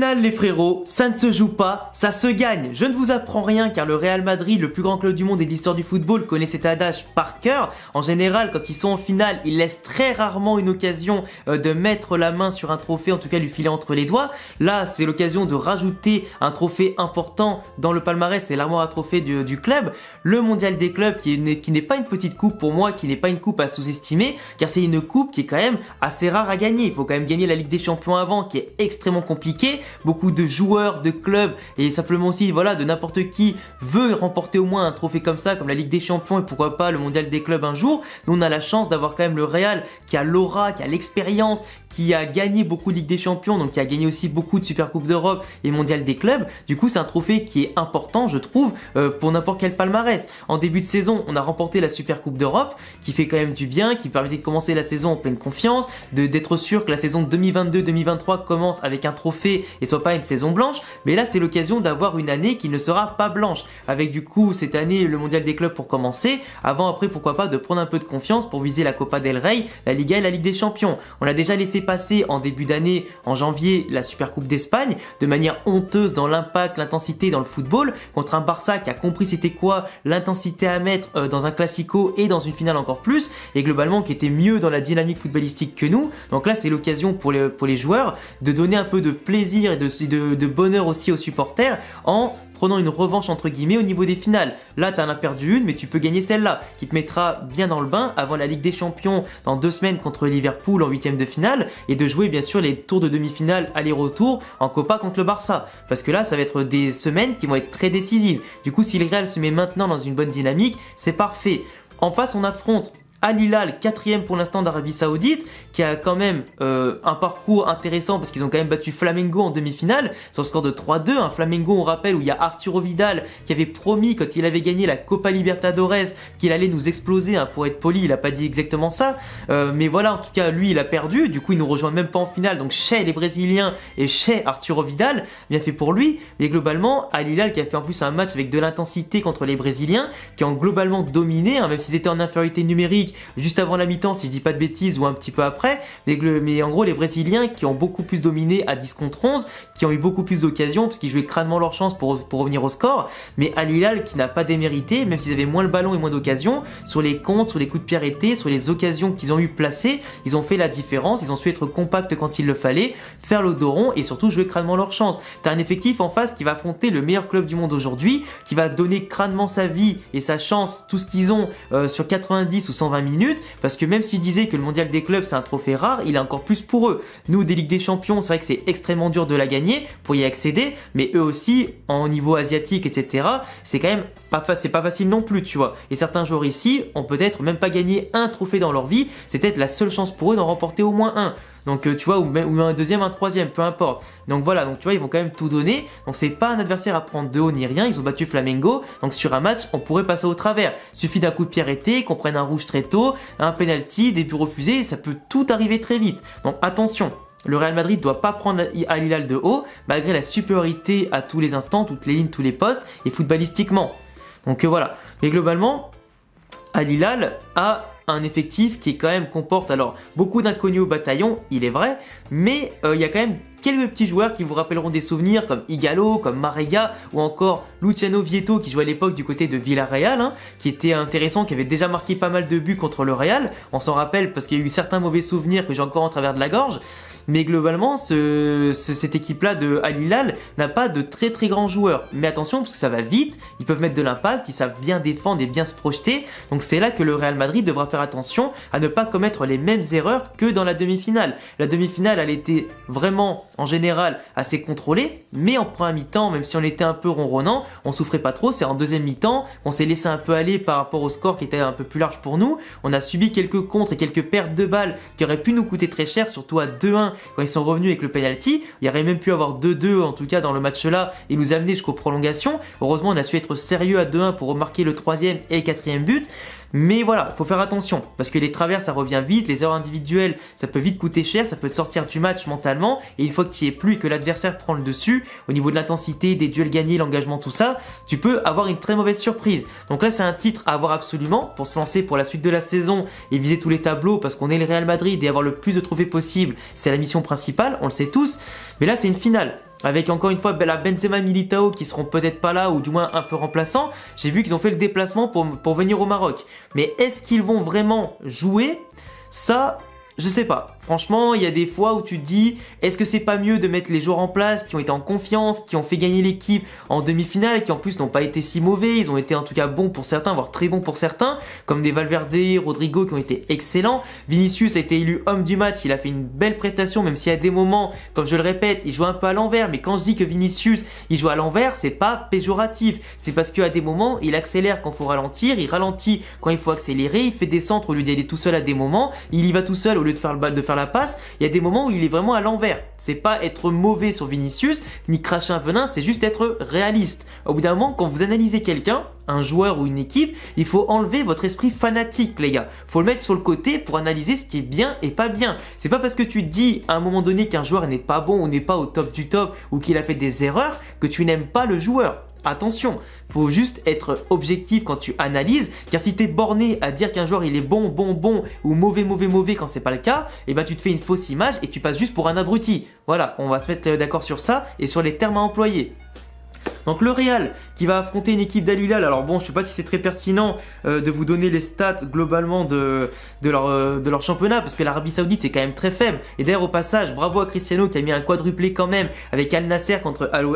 finale les frérots, ça ne se joue pas, ça se gagne. Je ne vous apprends rien car le Real Madrid, le plus grand club du monde et de l'histoire du football, connaît cet adage par cœur. En général, quand ils sont en finale, ils laissent très rarement une occasion euh, de mettre la main sur un trophée, en tout cas lui filer entre les doigts. Là, c'est l'occasion de rajouter un trophée important dans le palmarès, c'est l'armoire à trophée du, du, club. Le mondial des clubs qui n'est pas une petite coupe pour moi, qui n'est pas une coupe à sous-estimer, car c'est une coupe qui est quand même assez rare à gagner. Il faut quand même gagner la Ligue des Champions avant, qui est extrêmement compliquée beaucoup de joueurs, de clubs et simplement aussi voilà de n'importe qui veut remporter au moins un trophée comme ça, comme la Ligue des Champions et pourquoi pas le Mondial des clubs un jour. Nous on a la chance d'avoir quand même le Real qui a l'aura, qui a l'expérience, qui a gagné beaucoup de Ligue des Champions, donc qui a gagné aussi beaucoup de Super Coupe d'Europe et Mondial des clubs. Du coup c'est un trophée qui est important je trouve euh, pour n'importe quel palmarès. En début de saison on a remporté la Super Coupe d'Europe qui fait quand même du bien, qui permettait de commencer la saison en pleine confiance, d'être sûr que la saison 2022-2023 commence avec un trophée et soit pas une saison blanche, mais là c'est l'occasion d'avoir une année qui ne sera pas blanche, avec du coup cette année le mondial des clubs pour commencer, avant après pourquoi pas de prendre un peu de confiance pour viser la Copa del Rey, la Liga et la Ligue des Champions. On a déjà laissé passer en début d'année, en janvier, la Super Coupe d'Espagne, de manière honteuse dans l'impact, l'intensité dans le football, contre un Barça qui a compris c'était quoi l'intensité à mettre euh, dans un classico et dans une finale encore plus, et globalement qui était mieux dans la dynamique footballistique que nous. Donc là c'est l'occasion pour les, pour les joueurs de donner un peu de plaisir et de, bonheur aussi aux supporters en prenant une revanche entre guillemets au niveau des finales. Là, en as perdu une, mais tu peux gagner celle-là, qui te mettra bien dans le bain avant la Ligue des Champions dans deux semaines contre Liverpool en huitième de finale, et de jouer bien sûr les tours de demi-finale aller-retour en Copa contre le Barça. Parce que là, ça va être des semaines qui vont être très décisives. Du coup, si le Real se met maintenant dans une bonne dynamique, c'est parfait. En face, on affronte Al Hilal, quatrième pour l'instant d'Arabie Saoudite, qui a quand même euh, un parcours intéressant parce qu'ils ont quand même battu Flamengo en demi-finale sur le score de 3-2. Un hein. Flamengo, on rappelle, où il y a Arturo Vidal qui avait promis quand il avait gagné la Copa Libertadores qu'il allait nous exploser. Hein, pour être poli, il a pas dit exactement ça, euh, mais voilà, en tout cas, lui, il a perdu. Du coup, il nous rejoint même pas en finale. Donc chez les Brésiliens et chez Arturo Vidal, bien fait pour lui. Mais globalement, Alilal qui a fait en plus un match avec de l'intensité contre les Brésiliens, qui ont globalement dominé, hein, même s'ils étaient en infériorité numérique juste avant la mi-temps, si je dis pas de bêtises, ou un petit peu après. Mais, en gros, les Brésiliens qui ont beaucoup plus dominé à 10 contre 11, qui ont eu beaucoup plus d'occasions, parce qu'ils jouaient crânement leur chance pour, revenir au score. Mais Alilal qui n'a pas démérité, même s'ils avaient moins le ballon et moins d'occasions, sur les comptes, sur les coups de pierre sur les occasions qu'ils ont eu placées, ils ont fait la différence, ils ont su être compacts quand il le fallait, faire le l'odoron et surtout jouer crânement leur chance. T'as un effectif en face qui va affronter le meilleur club du monde aujourd'hui, qui va donner crânement sa vie et sa chance, tout ce qu'ils ont euh, sur 90 ou 120 minutes, parce que même s'il disait que le mondial des clubs c'est un trophée rare, il est encore plus pour eux. Nous, des Ligues des Champions, c'est vrai que c'est extrêmement dur de la gagner pour y accéder, mais eux aussi, en niveau asiatique, etc., c'est quand même pas, c'est pas facile non plus, tu vois. Et certains joueurs ici ont peut-être même pas gagné un trophée dans leur vie, c'est peut-être la seule chance pour eux d'en remporter au moins un. Donc euh, tu vois, ou même, un deuxième, un troisième, peu importe. Donc voilà, donc tu vois, ils vont quand même tout donner. Donc c'est pas un adversaire à prendre de haut ni rien. Ils ont battu Flamengo. Donc sur un match, on pourrait passer au travers. Suffit d'un coup de pierre arrêté, qu'on prenne un rouge très tôt, un penalty, des buts refusés, ça peut tout arriver très vite. Donc attention, le Real Madrid doit pas prendre Alilal de haut, malgré la supériorité à tous les instants, toutes les lignes, tous les postes, et footballistiquement. Donc euh, voilà. Mais globalement, Alilal a un effectif qui quand même comporte alors beaucoup d'inconnus au bataillon, il est vrai, mais euh, il y a quand même quelques petits joueurs qui vous rappelleront des souvenirs comme Igalo, comme Marega ou encore Luciano Vieto qui jouait à l'époque du côté de Villarreal, hein, qui était intéressant, qui avait déjà marqué pas mal de buts contre le Real. On s'en rappelle parce qu'il y a eu certains mauvais souvenirs que j'ai encore en travers de la gorge. Mais globalement, cette équipe-là de Al Hilal n'a pas de très très grands joueurs. Mais attention, parce que ça va vite, ils peuvent mettre de l'impact, ils savent bien défendre et bien se projeter. Donc c'est là que le Real Madrid devra faire attention à ne pas commettre les mêmes erreurs que dans la demi-finale. La demi-finale, elle était vraiment, en général, assez contrôlée, mais en premier mi-temps, même si on était un peu ronronnant, on souffrait pas trop. C'est en deuxième mi-temps qu'on s'est laissé un peu aller par rapport au score qui était un peu plus large pour nous. On a subi quelques contres et quelques pertes de balles qui auraient pu nous coûter très cher, surtout à 2-1 quand ils sont revenus avec le penalty, il y aurait même pu avoir 2-2 en tout cas dans le match-là et nous amener jusqu'aux prolongations. Heureusement, on a su être sérieux à 2-1 pour remarquer le troisième et quatrième but. Mais voilà, faut faire attention parce que les travers ça revient vite, les erreurs individuelles ça peut vite coûter cher, ça peut sortir du match mentalement et il faut que tu y plus et que l'adversaire prend le dessus, au niveau de l'intensité, des duels gagnés, l'engagement, tout ça, tu peux avoir une très mauvaise surprise. Donc là c'est un titre à avoir absolument pour se lancer pour la suite de la saison et viser tous les tableaux parce qu'on est le Real Madrid et avoir le plus de trophées possible, c'est la mission principale, on le sait tous. Mais là c'est une finale avec encore une fois la Benzema Militao qui seront peut-être pas là ou du moins un peu remplaçants. J'ai vu qu'ils ont fait le déplacement pour, pour venir au Maroc. Mais est-ce qu'ils vont vraiment jouer Ça, je sais pas. Franchement, il y a des fois où tu te dis, est-ce que c'est pas mieux de mettre les joueurs en place qui ont été en confiance, qui ont fait gagner l'équipe en demi-finale, qui en plus n'ont pas été si mauvais, ils ont été en tout cas bons pour certains, voire très bons pour certains, comme des Valverde, Rodrigo qui ont été excellents. Vinicius a été élu homme du match, il a fait une belle prestation, même s'il y a des moments, comme je le répète, il joue un peu à l'envers, mais quand je dis que Vinicius, il joue à l'envers, c'est pas péjoratif. C'est parce qu'à des moments, il accélère quand il faut ralentir, il ralentit quand il faut accélérer, il fait des centres au lieu d'y aller tout seul à des moments, il y va tout seul au de faire, le, de faire la passe, il y a des moments où il est vraiment à l'envers. C'est pas être mauvais sur Vinicius, ni cracher un venin, c'est juste être réaliste. Au bout d'un moment, quand vous analysez quelqu'un, un joueur ou une équipe, il faut enlever votre esprit fanatique, les gars. Faut le mettre sur le côté pour analyser ce qui est bien et pas bien. C'est pas parce que tu dis à un moment donné qu'un joueur n'est pas bon ou n'est pas au top du top ou qu'il a fait des erreurs que tu n'aimes pas le joueur. Attention, faut juste être objectif quand tu analyses, car si tu es borné à dire qu'un joueur il est bon, bon, bon ou mauvais, mauvais, mauvais quand c'est pas le cas, et eh ben tu te fais une fausse image et tu passes juste pour un abruti. Voilà, on va se mettre d'accord sur ça et sur les termes à employer. Donc le Real qui va affronter une équipe d'Al Hilal. Alors bon, je sais pas si c'est très pertinent euh, de vous donner les stats globalement euh, de, leur, championnat parce que l'Arabie Saoudite c'est quand même très faible. Et d'ailleurs au passage, bravo à Cristiano qui a mis un quadruplé quand même avec Al Nasser contre Al,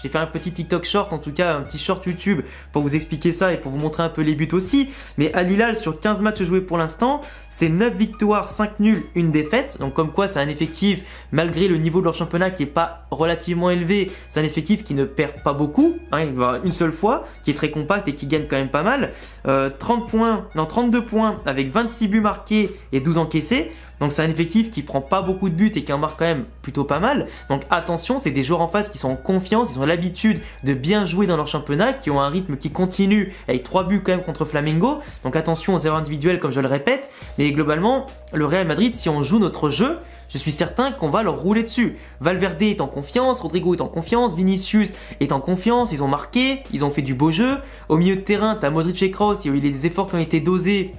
J'ai fait un petit TikTok short en tout cas, un petit short YouTube pour vous expliquer ça et pour vous montrer un peu les buts aussi. Mais Al Hilal sur 15 matchs joués pour l'instant, c'est 9 victoires, 5 nuls, une défaite. Donc comme quoi c'est un effectif malgré le niveau de leur championnat qui est pas relativement élevé, c'est un effectif qui ne perd pas beaucoup, hein, il va une seule fois, qui est très compact et qui gagne quand même pas mal. 30 euh, points, non 32 points avec 26 buts marqués et 12 encaissés. Donc c'est un effectif qui prend pas beaucoup de buts et qui en marque quand même plutôt pas mal. Donc attention, c'est des joueurs en face qui sont en confiance, ils ont l'habitude de bien jouer dans leur championnat, qui ont un rythme qui continue avec 3 buts quand même contre Flamengo. Donc attention aux erreurs individuelles comme je le répète. Mais globalement, le Real Madrid, si on joue notre jeu, je suis certain qu'on va leur rouler dessus. Valverde est en confiance, Rodrigo est en confiance, Vinicius est en confiance, ils ont marqué, ils ont fait du beau jeu. Au milieu de terrain, t'as Modric et Kroos, il y a eu des efforts qui ont été dosés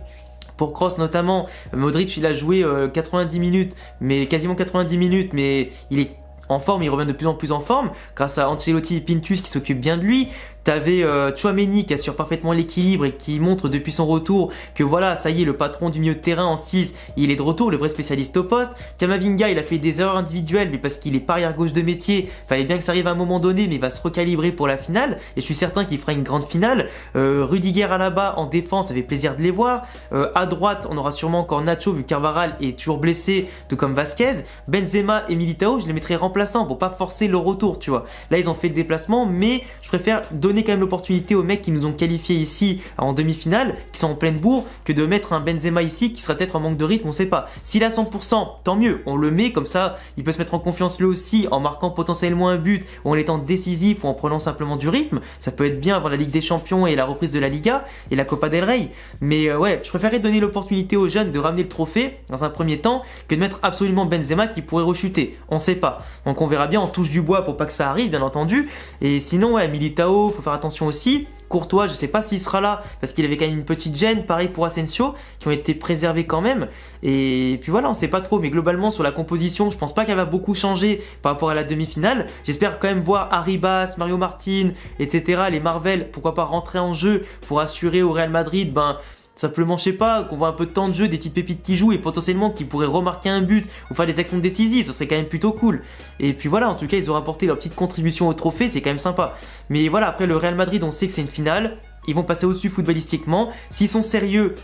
pour Cross notamment. Modric, il a joué 90 euh, minutes, mais quasiment 90 minutes, mais il est en forme, il revient de plus en plus en forme grâce à Ancelotti et Pintus qui s'occupent bien de lui. T'avais euh, Chouameni qui assure parfaitement l'équilibre et qui montre depuis son retour que voilà, ça y est, le patron du milieu de terrain en 6, il est de retour, le vrai spécialiste au poste. Kamavinga, il a fait des erreurs individuelles, mais parce qu'il est pas arrière gauche de métier, fallait bien que ça arrive à un moment donné, mais il va se recalibrer pour la finale. Et je suis certain qu'il fera une grande finale. Euh, Rudiger à la bas en défense, ça fait plaisir de les voir. Euh, à droite, on aura sûrement encore Nacho vu Carvaral est toujours blessé, tout comme Vasquez. Benzema et Militao, je les mettrai remplaçants pour pas forcer le retour, tu vois. Là, ils ont fait le déplacement, mais je préfère donner quand même l'opportunité aux mecs qui nous ont qualifiés ici en demi-finale, qui sont en pleine bourre, que de mettre un Benzema ici qui sera peut-être en manque de rythme, on sait pas. S'il a 100%, tant mieux, on le met comme ça, il peut se mettre en confiance lui aussi en marquant potentiellement un but ou en étant décisif ou en prenant simplement du rythme. Ça peut être bien avant la Ligue des Champions et la reprise de la Liga et la Copa del Rey. Mais euh, ouais, je préférais donner l'opportunité aux jeunes de ramener le trophée dans un premier temps que de mettre absolument Benzema qui pourrait rechuter. On sait pas. Donc on verra bien, on touche du bois pour pas que ça arrive, bien entendu. Et sinon, ouais, Militao, faut attention aussi. Courtois, je sais pas s'il sera là parce qu'il avait quand même une petite gêne, pareil pour Asensio, qui ont été préservés quand même. Et puis voilà, on sait pas trop, mais globalement sur la composition, je pense pas qu'elle va beaucoup changer par rapport à la demi-finale. J'espère quand même voir Arribas, Mario Martin, etc., les Marvel, pourquoi pas rentrer en jeu pour assurer au Real Madrid, ben Simplement, je sais pas, qu'on voit un peu de temps de jeu, des petites pépites qui jouent et potentiellement qui pourraient remarquer un but ou faire des actions décisives, ce serait quand même plutôt cool. Et puis voilà, en tout cas, ils ont apporté leur petite contribution au trophée, c'est quand même sympa. Mais voilà, après le Real Madrid, on sait que c'est une finale, ils vont passer au-dessus footballistiquement. S'ils sont sérieux,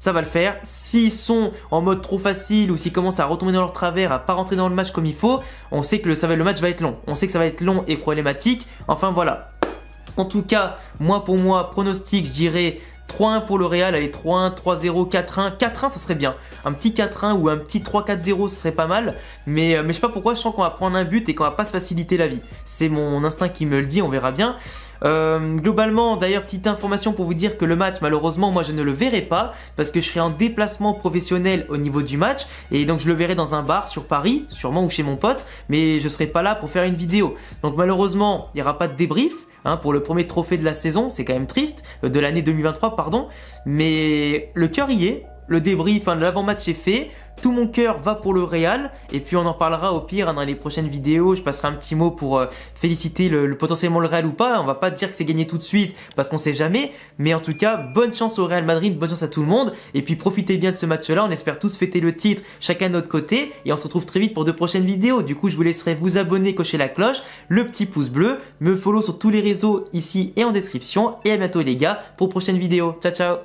ça va le faire. S'ils sont en mode trop facile ou s'ils commencent à retomber dans leur travers, à pas rentrer dans le match comme il faut, on sait que le, ça le match va être long. On sait que ça va être long et problématique. Enfin voilà. En tout cas, moi pour moi, pronostic, je dirais 3-1 pour le Real, allez 3-1, 3-0, 4-1, 4-1 ça serait bien. Un petit 4-1 ou un petit 3-4-0 ce serait pas mal, mais, euh, mais je sais pas pourquoi je sens qu'on va prendre un but et qu'on va pas se faciliter la vie. C'est mon instinct qui me le dit, on verra bien. Euh, globalement, d'ailleurs, petite information pour vous dire que le match, malheureusement, moi je ne le verrai pas parce que je serai en déplacement professionnel au niveau du match et donc je le verrai dans un bar sur Paris, sûrement ou chez mon pote, mais je serai pas là pour faire une vidéo. Donc malheureusement, il n'y aura pas de débrief Hein, pour le premier trophée de la saison, c'est quand même triste, euh, de l'année 2023, pardon, mais le cœur y est, le débrief, de l'avant-match est fait. Tout mon cœur va pour le Real et puis on en parlera au pire hein, dans les prochaines vidéos. Je passerai un petit mot pour euh, féliciter le, potentiellement le Real ou pas. On va pas dire que c'est gagné tout de suite parce qu'on sait jamais. Mais en tout cas, bonne chance au Real Madrid, bonne chance à tout le monde. Et puis profitez bien de ce match-là. On espère tous fêter le titre chacun de notre côté. Et on se retrouve très vite pour de prochaines vidéos. Du coup, je vous laisserai vous abonner, cocher la cloche, le petit pouce bleu, me follow sur tous les réseaux ici et en description. Et à bientôt les gars pour prochaine vidéo. Ciao ciao